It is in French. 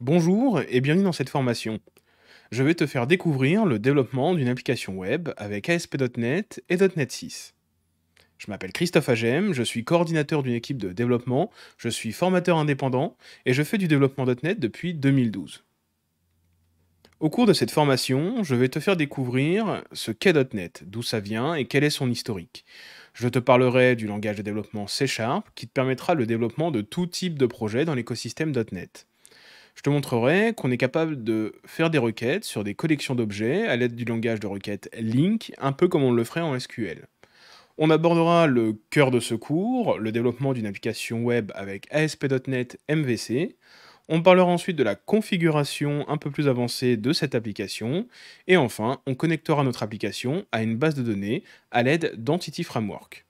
Bonjour et bienvenue dans cette formation. Je vais te faire découvrir le développement d'une application web avec ASP.NET et .NET 6. Je m'appelle Christophe Agem, je suis coordinateur d'une équipe de développement, je suis formateur indépendant et je fais du développement .NET depuis 2012. Au cours de cette formation, je vais te faire découvrir ce qu'est .NET, d'où ça vient et quel est son historique. Je te parlerai du langage de développement C Sharp qui te permettra le développement de tout type de projet dans l'écosystème .NET. Je te montrerai qu'on est capable de faire des requêtes sur des collections d'objets à l'aide du langage de requête Link, un peu comme on le ferait en SQL. On abordera le cœur de ce cours, le développement d'une application web avec ASP.NET MVC. On parlera ensuite de la configuration un peu plus avancée de cette application. Et enfin, on connectera notre application à une base de données à l'aide d'Entity Framework.